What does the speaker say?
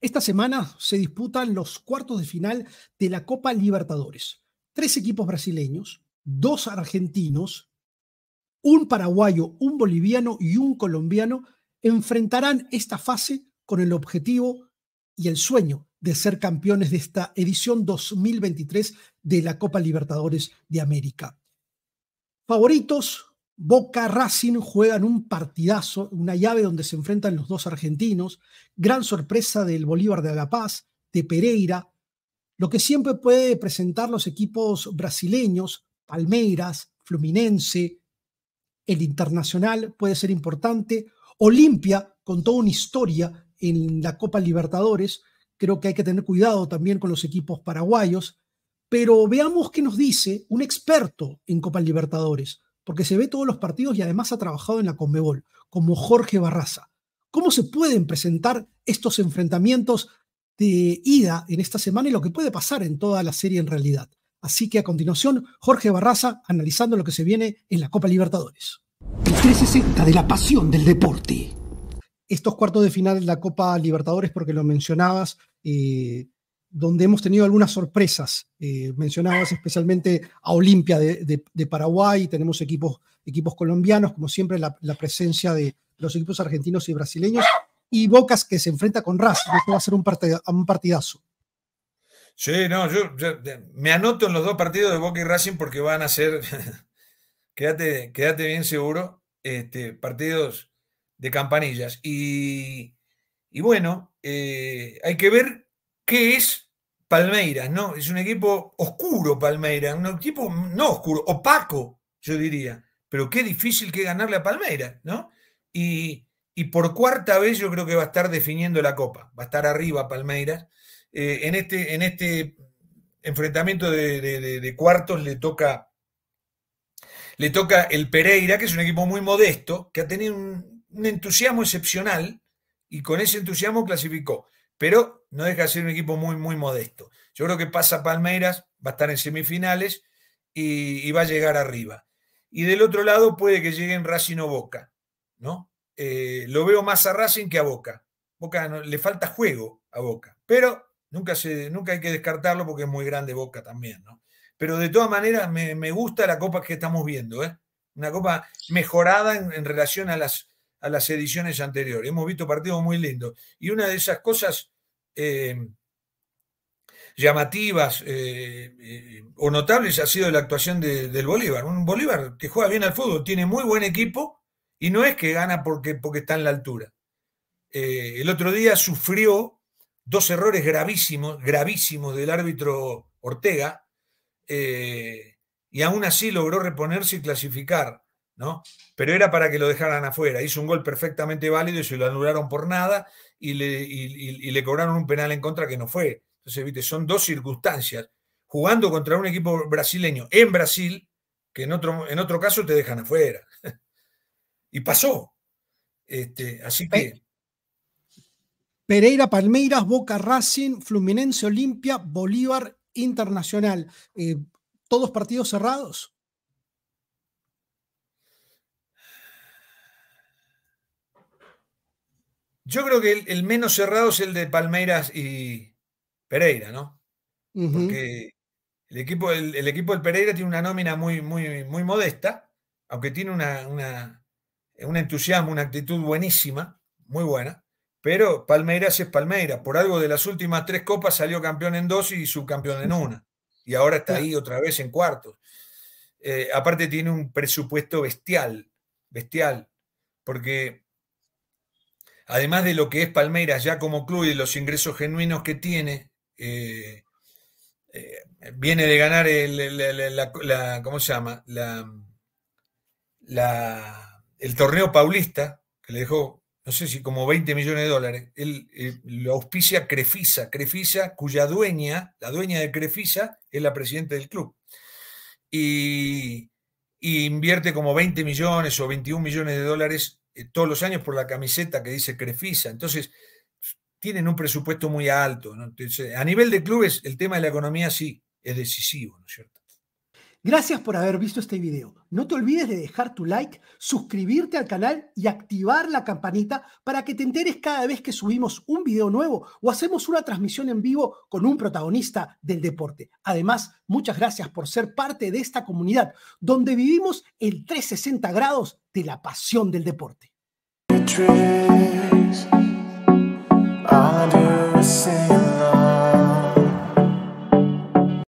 Esta semana se disputan los cuartos de final de la Copa Libertadores. Tres equipos brasileños, dos argentinos, un paraguayo, un boliviano y un colombiano enfrentarán esta fase con el objetivo y el sueño de ser campeones de esta edición 2023 de la Copa Libertadores de América. Favoritos, Boca Racing juegan un partidazo, una llave donde se enfrentan los dos argentinos. Gran sorpresa del Bolívar de Agapaz, de Pereira. Lo que siempre puede presentar los equipos brasileños, Palmeiras, Fluminense, el Internacional puede ser importante. Olimpia, con toda una historia en la Copa Libertadores, creo que hay que tener cuidado también con los equipos paraguayos. Pero veamos qué nos dice un experto en Copa Libertadores porque se ve todos los partidos y además ha trabajado en la Conmebol, como Jorge Barraza. ¿Cómo se pueden presentar estos enfrentamientos de ida en esta semana y lo que puede pasar en toda la serie en realidad? Así que a continuación, Jorge Barraza analizando lo que se viene en la Copa Libertadores. El 360 de la pasión del deporte. Estos cuartos de final de la Copa Libertadores, porque lo mencionabas, eh, donde hemos tenido algunas sorpresas. Eh, mencionabas especialmente a Olimpia de, Paraguay, tenemos equipos, equipos colombianos, como siempre la, presencia de los equipos argentinos y brasileños, y Bocas que se enfrenta con Racing, esto va a ser un, partidazo. Sí, no, yo, me anoto en los dos partidos de Boca y Racing porque van a ser, quédate, quédate bien seguro, este, partidos de campanillas. Y, bueno, eh, hay que ver que es Palmeiras, ¿no? Es un equipo oscuro, Palmeiras, un equipo no oscuro, opaco, yo diría. Pero qué difícil que ganarle a Palmeiras, ¿no? Y, por cuarta vez yo creo que va a estar definiendo la copa, va a estar arriba Palmeiras. Eh, en, este, en este enfrentamiento de, cuartos le toca, le toca el Pereira, que es un equipo muy modesto, que ha tenido un, un entusiasmo excepcional y con ese entusiasmo clasificó. Pero no deja de ser un equipo muy, muy modesto. Yo creo que pasa Palmeiras, va a estar en semifinales y, va a llegar arriba. Y del otro lado puede que lleguen Racing o Boca, ¿no? Eh, lo veo más a Racing que a Boca. Boca le falta juego a Boca, pero nunca, se, nunca hay que descartarlo porque es muy grande Boca también, Pero de todas maneras me, gusta la copa que estamos viendo, ¿eh? Una copa mejorada en, relación a las, a las ediciones anteriores. Hemos visto partidos muy lindos. Y una de esas cosas Em, llamativas eh, eh, o notables ha sido la actuación del Bolívar. Un Bolívar que juega bien al fútbol, tiene muy buen equipo y no es que gana porque, porque está en la altura. Eh, el otro día sufrió dos errores gravísimos, gravísimos del árbitro Ortega y aún así logró reponerse y clasificar. ¿no? Pero era para que lo dejaran afuera. Hizo un gol perfectamente válido y se lo anularon por nada y le, le cobraron un penal en contra que no fue. Entonces, viste, son dos circunstancias. Jugando contra un equipo brasileño en Brasil, que en otro, en otro caso te dejan afuera. y pasó. Este, así que. Pereira, Palmeiras, Boca Racing, Fluminense Olimpia, Bolívar Internacional. Eh, todos partidos cerrados. Yo creo que el, menos cerrado es el de Palmeiras y Pereira, ¿no? Porque el equipo, el, equipo del Pereira tiene una nómina muy, muy, muy modesta, aunque tiene un entusiasmo, una actitud buenísima, muy buena. Pero Palmeiras es Palmeiras. Por algo de las últimas tres copas salió campeón en dos y subcampeón en una. Y ahora está ahí otra vez en cuartos. Eh, aparte tiene un presupuesto bestial, bestial. Porque además de lo que es Palmeiras ya como club y los ingresos genuinos que tiene, eh, eh, viene de ganar el, se llama? el torneo paulista, que le dejó, no sé si como 20 millones de dólares, él, eh, lo auspicia Crefisa, Crefisa cuya dueña, la dueña de Crefisa, es la presidenta del club. Y, y invierte como 20 millones o 21 millones de dólares eh, todos los años por la camiseta que dice Crefisa. Entonces, tienen un presupuesto muy alto. a nivel de clubes, el tema de la economía sí es decisivo, ¿no es cierto? Gracias por haber visto este video. No te olvides de dejar tu like, suscribirte al canal y activar la campanita para que te enteres cada vez que subimos un video nuevo o hacemos una transmisión en vivo con un protagonista del deporte. Además, muchas gracias por ser parte de esta comunidad donde vivimos el 360 grados de la pasión del deporte.